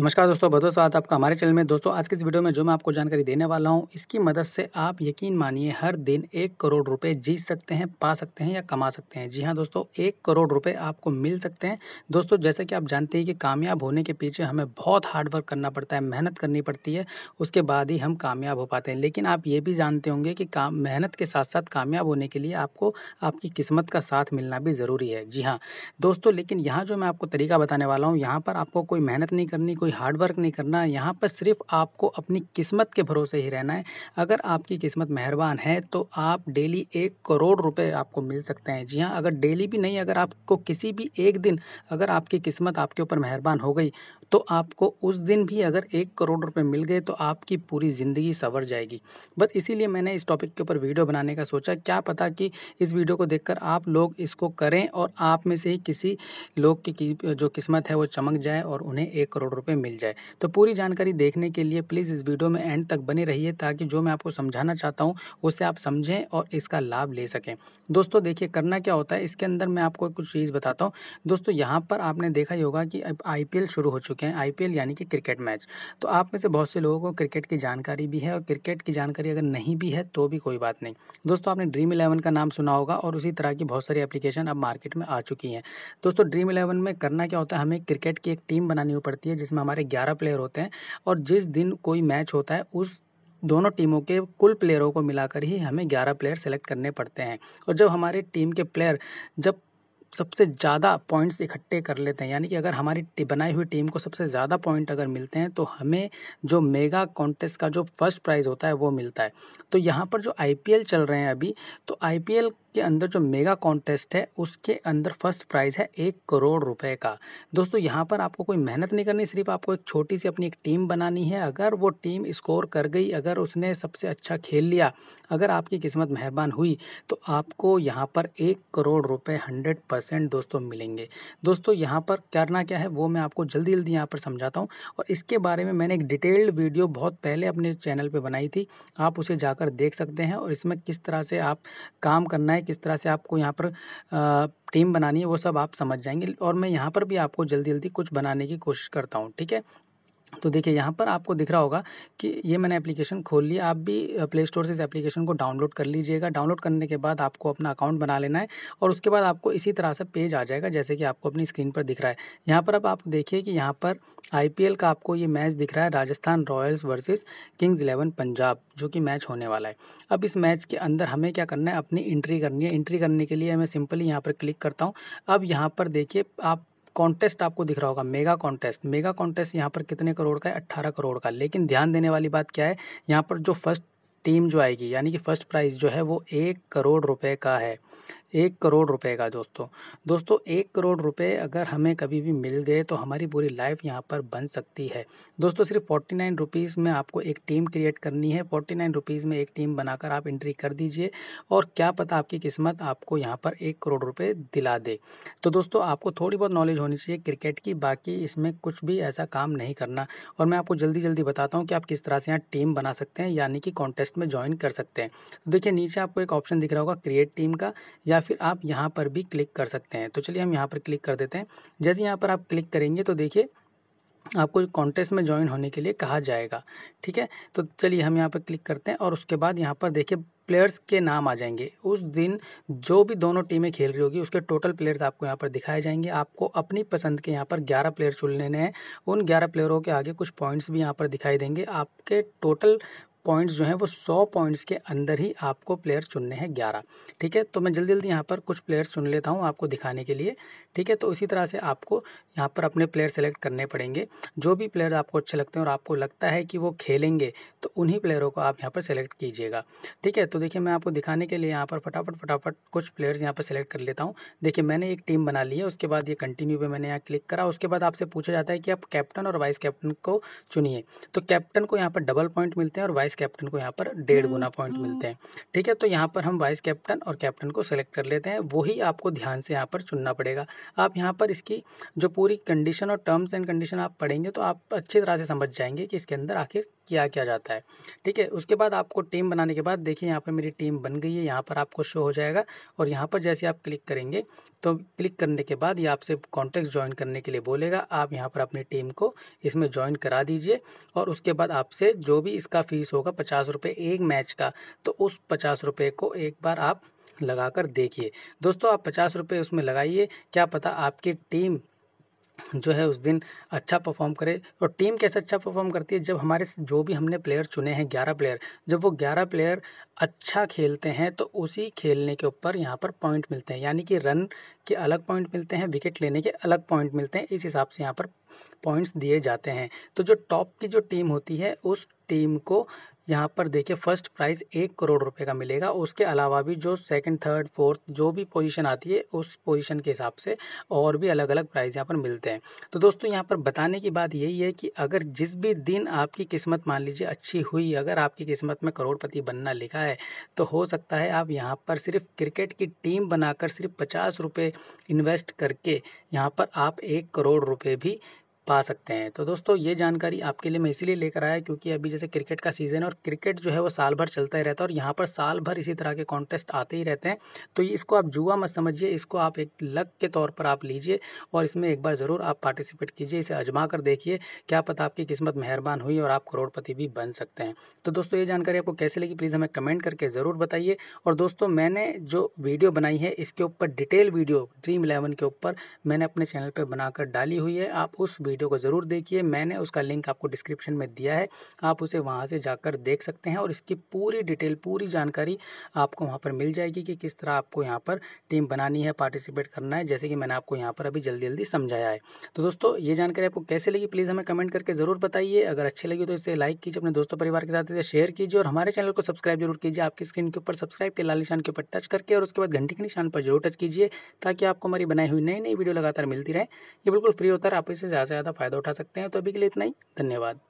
नमस्कार दोस्तों बहुत स्वागत आपका हमारे चैनल में दोस्तों आज के इस वीडियो में जो मैं आपको जानकारी देने वाला हूं इसकी मदद से आप यकीन मानिए हर दिन एक करोड़ रुपए जीत सकते हैं पा सकते हैं या कमा सकते हैं जी हां दोस्तों एक करोड़ रुपए आपको मिल सकते हैं दोस्तों जैसे कि आप जानते हैं कि कामयाब होने के पीछे हमें बहुत हार्डवर्क करना पड़ता है मेहनत करनी पड़ती है उसके बाद ही हम कामयाब हो पाते हैं लेकिन आप ये भी जानते होंगे कि काम मेहनत के साथ साथ कामयाब होने के लिए आपको आपकी किस्मत का साथ मिलना भी ज़रूरी है जी हाँ दोस्तों लेकिन यहाँ जो मैं आपको तरीका बताने वाला हूँ यहाँ पर आपको कोई मेहनत नहीं करनी कोई कोई हार्ड वर्क नहीं करना यहाँ पर सिर्फ आपको अपनी किस्मत के भरोसे ही रहना है अगर आपकी किस्मत मेहरबान है तो आप डेली एक करोड़ रुपए आपको मिल सकते हैं जी हाँ अगर डेली भी नहीं अगर आपको किसी भी एक दिन अगर आपकी किस्मत आपके ऊपर मेहरबान हो गई तो आपको उस दिन भी अगर एक करोड़ रुपए मिल गए तो आपकी पूरी ज़िंदगी सवर जाएगी बस इसीलिए मैंने इस टॉपिक के ऊपर वीडियो बनाने का सोचा क्या पता कि इस वीडियो को देखकर आप लोग इसको करें और आप में से ही किसी लोग की जो किस्मत है वो चमक जाए और उन्हें एक करोड़ रुपए मिल जाए तो पूरी जानकारी देखने के लिए प्लीज़ इस वीडियो में एंड तक बने रहिए ताकि जो मैं आपको समझाना चाहता हूँ उसे आप समझें और इसका लाभ ले सकें दोस्तों देखिए करना क्या होता है इसके अंदर मैं आपको कुछ चीज़ बताता हूँ दोस्तों यहाँ पर आपने देखा ही होगा कि अब आई शुरू हो चुके हैं आई यानी कि क्रिकेट मैच तो आप में से बहुत से लोगों को क्रिकेट की जानकारी भी है और क्रिकेट की जानकारी अगर नहीं भी है तो भी कोई बात नहीं दोस्तों आपने ड्रीम इलेवन का नाम सुना होगा और उसी तरह की बहुत सारी एप्लीकेशन अब मार्केट में आ चुकी हैं दोस्तों ड्रीम इलेवन में करना क्या होता है हमें क्रिकेट की एक टीम बनानी पड़ती है जिसमें हमारे ग्यारह प्लेयर होते हैं और जिस दिन कोई मैच होता है उस दोनों टीमों के कुल प्लेयरों को मिलाकर ही हमें ग्यारह प्लेयर सेलेक्ट करने पड़ते हैं और जब हमारे टीम के प्लेयर जब सबसे ज़्यादा पॉइंट्स इकट्ठे कर लेते हैं यानी कि अगर हमारी बनाई हुई टीम को सबसे ज़्यादा पॉइंट अगर मिलते हैं तो हमें जो मेगा कॉन्टेस्ट का जो फर्स्ट प्राइज़ होता है वो मिलता है तो यहाँ पर जो आई चल रहे हैं अभी तो आई के अंदर जो मेगा कॉन्टेस्ट है उसके अंदर फर्स्ट प्राइज़ है एक करोड़ रुपए का दोस्तों यहाँ पर आपको कोई मेहनत नहीं करनी सिर्फ आपको एक छोटी सी अपनी एक टीम बनानी है अगर वो टीम स्कोर कर गई अगर उसने सबसे अच्छा खेल लिया अगर आपकी किस्मत मेहरबान हुई तो आपको यहाँ पर एक करोड़ रुपए हंड्रेड परसेंट दोस्तों मिलेंगे दोस्तों यहाँ पर करना क्या है वो मैं आपको जल्दी जल्दी यहाँ पर समझाता हूँ और इसके बारे में मैंने एक डिटेल्ड वीडियो बहुत पहले अपने चैनल पर बनाई थी आप उसे जाकर देख सकते हैं और इसमें किस तरह से आप काम करना है किस तरह से आपको यहाँ पर टीम बनानी है वो सब आप समझ जाएंगे और मैं यहाँ पर भी आपको जल्दी जल्दी कुछ बनाने की कोशिश करता हूँ ठीक है तो देखिए यहाँ पर आपको दिख रहा होगा कि ये मैंने एप्लीकेशन खोल ली आप भी प्ले स्टोर से इस एप्लीकेशन को डाउनलोड कर लीजिएगा डाउनलोड करने के बाद आपको अपना अकाउंट बना लेना है और उसके बाद आपको इसी तरह से पेज आ जाएगा जैसे कि आपको अपनी स्क्रीन पर दिख रहा है यहाँ पर अब आप देखिए कि यहाँ पर आई का आपको ये मैच दिख रहा है Rajasthan Royals versus Kings Eleven Punjab जो कि मैच होने वाला है अब इस मैच के अंदर हमें क्या करना है अपनी एंट्री करनी है इंट्री करने के लिए मैं सिंपली यहाँ पर क्लिक करता हूँ अब यहाँ पर देखिए आप कॉन्टेस्ट आपको दिख रहा होगा मेगा कॉन्टेस्ट मेगा कॉन्टेस्ट यहाँ पर कितने करोड़ का है अट्ठारह करोड़ का लेकिन ध्यान देने वाली बात क्या है यहाँ पर जो फर्स्ट टीम जो आएगी यानी कि फर्स्ट प्राइज़ जो है वो एक करोड़ रुपए का है एक करोड़ रुपए का दोस्तों दोस्तों एक करोड़ रुपए अगर हमें कभी भी मिल गए तो हमारी पूरी लाइफ यहाँ पर बन सकती है दोस्तों सिर्फ फोर्टी नाइन रुपीज़ में आपको एक टीम क्रिएट करनी है फोर्टी नाइन रुपीज़ में एक टीम बनाकर आप एंट्री कर दीजिए और क्या पता आपकी किस्मत आपको यहाँ पर एक करोड़ रुपये दिला दे तो दोस्तों आपको थोड़ी बहुत नॉलेज होनी चाहिए क्रिकेट की बाकी इसमें कुछ भी ऐसा काम नहीं करना और मैं आपको जल्दी जल्दी बताता हूँ कि आप किस तरह से यहाँ टीम बना सकते हैं यानी कि कॉन्टेस्ट में ज्वाइन कर सकते हैं तो देखिए नीचे आपको एक ऑप्शन दिख रहा होगा क्रिएट टीम का या या फिर आप यहाँ पर भी क्लिक कर सकते हैं तो चलिए हम यहाँ पर क्लिक कर देते हैं जैसे यहाँ पर आप क्लिक करेंगे तो देखिए आपको कॉन्टेस्ट में ज्वाइन होने के लिए कहा जाएगा ठीक है तो चलिए हम यहाँ पर क्लिक करते हैं और उसके बाद यहाँ पर देखिए प्लेयर्स के नाम आ जाएंगे उस दिन जो भी दोनों टीमें खेल रही होगी उसके टोटल प्लेयर्स आपको यहाँ पर दिखाए जाएंगे आपको अपनी पसंद के यहाँ पर 11 प्लेयर चुन लेने हैं उन 11 प्लेयरों के आगे कुछ पॉइंट्स भी यहाँ पर दिखाई देंगे आपके टोटल पॉइंट्स जो हैं वो सौ पॉइंट्स के अंदर ही आपको प्लेयर चुनने हैं ग्यारह ठीक है तो मैं जल्दी जल्दी यहाँ पर कुछ प्लेयर्स चुन लेता हूँ आपको दिखाने के लिए ठीक है तो इसी तरह से आपको यहाँ पर अपने प्लेयर सेलेक्ट करने पड़ेंगे जो भी प्लेयर आपको अच्छे लगते हैं और आपको लगता है कि वो खेलेंगे तो उन्हीं प्लेयरों को आप यहाँ पर सेलेक्ट कीजिएगा ठीक है तो देखिए मैं आपको दिखाने के लिए यहाँ पर फटाफट फटाफट कुछ प्लेयर्स यहाँ पर सेलेक्ट कर लेता हूँ देखिए मैंने एक टीम बना ली है उसके बाद ये कंटिन्यू पर मैंने यहाँ क्लिक करा उसके बाद आपसे पूछा जाता है कि आप कैप्टन और वाइस कैप्टन को चुनिए तो कैप्टन को यहाँ पर डबल पॉइंट मिलते हैं और वाइस कैप्टन को यहाँ पर डेढ़ हम्म, गुना पॉइंट मिलते हम्म। हैं ठीक है तो यहाँ पर हम वाइस कैप्टन और कैप्टन को सेलेक्ट कर लेते हैं वही आपको ध्यान से यहाँ पर चुनना पड़ेगा आप यहाँ पर इसकी जो पूरी कंडीशन और टर्म्स एंड कंडीशन आप पढ़ेंगे तो आप अच्छी तरह से समझ जाएंगे कि इसके अंदर आखिर किया क्या जाता है ठीक है उसके बाद आपको टीम बनाने के बाद देखिए यहाँ पर मेरी टीम बन गई है यहाँ पर आपको शो हो जाएगा और यहाँ पर जैसे आप क्लिक करेंगे तो क्लिक करने के बाद ये आपसे कॉन्टैक्ट ज्वाइन करने के लिए बोलेगा आप यहाँ पर अपनी टीम को इसमें ज्वाइन करा दीजिए और उसके बाद आपसे जो भी इसका फीस होगा पचास रुपये एक मैच का तो उस पचास रुपये को एक बार आप लगाकर देखिए दोस्तों आप पचास रुपये उसमें लगाइए क्या पता आपकी टीम जो है उस दिन अच्छा परफॉर्म करे और टीम कैसे अच्छा परफॉर्म करती है जब हमारे जो भी हमने प्लेयर चुने हैं ग्यारह प्लेयर जब वो ग्यारह प्लेयर अच्छा खेलते हैं तो उसी खेलने के ऊपर यहाँ पर पॉइंट मिलते हैं यानी कि रन के अलग पॉइंट मिलते हैं विकेट लेने के अलग पॉइंट मिलते हैं इस हिसाब से यहाँ पर पॉइंट्स दिए जाते हैं तो जो टॉप की जो टीम होती है उस टीम को यहाँ पर देखिए फर्स्ट प्राइज़ एक करोड़ रुपए का मिलेगा उसके अलावा भी जो सेकंड थर्ड फोर्थ जो भी पोजीशन आती है उस पोजीशन के हिसाब से और भी अलग अलग प्राइज़ यहाँ पर मिलते हैं तो दोस्तों यहाँ पर बताने की बात यही है कि अगर जिस भी दिन आपकी किस्मत मान लीजिए अच्छी हुई अगर आपकी किस्मत में करोड़पति बनना लिखा है तो हो सकता है आप यहाँ पर सिर्फ क्रिकेट की टीम बनाकर सिर्फ पचास रुपये इन्वेस्ट करके यहाँ पर आप एक करोड़ रुपये भी पा सकते हैं तो दोस्तों ये जानकारी आपके लिए मैं इसीलिए लेकर आया क्योंकि अभी जैसे क्रिकेट का सीज़न है और क्रिकेट जो है वो साल भर चलता ही रहता है और यहाँ पर साल भर इसी तरह के कॉन्टेस्ट आते ही रहते हैं तो इसको आप जुआ मत समझिए इसको आप एक लक के तौर पर आप लीजिए और इसमें एक बार ज़रूर आप पार्टिसिपेट कीजिए इसे आजमा कर देखिए क्या पता आपकी किस्मत मेहरबान हुई और आप करोड़पति भी बन सकते हैं तो दोस्तों ये जानकारी आपको कैसे लगी प्लीज़ हमें कमेंट करके ज़रूर बताइए और दोस्तों मैंने जो वीडियो बनाई है इसके ऊपर डिटेल वीडियो ड्रीम इलेवन के ऊपर मैंने अपने चैनल पर बनाकर डाली हुई है आप उस वीडियो वीडियो को ज़रूर देखिए मैंने उसका लिंक आपको डिस्क्रिप्शन में दिया है आप उसे वहाँ से जाकर देख सकते हैं और इसकी पूरी डिटेल पूरी जानकारी आपको वहाँ पर मिल जाएगी कि किस तरह आपको यहाँ पर टीम बनानी है पार्टिसिपेट करना है जैसे कि मैंने आपको यहाँ पर अभी जल्दी जल्दी समझाया है तो दोस्तों ये जानकारी आपको कैसे लगी प्लीज़ हमें कमेंट करके ज़रूर बताइए अगर अच्छी लगी तो इसे लाइक कीजिए अपने दोस्तों परिवार के साथ इसे शेयर कीजिए और हमारे चैनल को सब्सक्राइब जरूर कीजिए आपकी स्क्रीन के ऊपर सब्सक्राइब के लाल निशान के ऊपर टच करके और उसके बाद घंटी के निशान पर जरूर टच कीजिए ताकि आपको हमारी बनाई हुई नई नई वीडियो लगातार मिलती रहे ये बिल्कुल फ्री होता है आप इसे ज़्यादा से ज़्यादा ज़्यादा फ़ायदा उठा सकते हैं तो अभी के लिए इतना ही धन्यवाद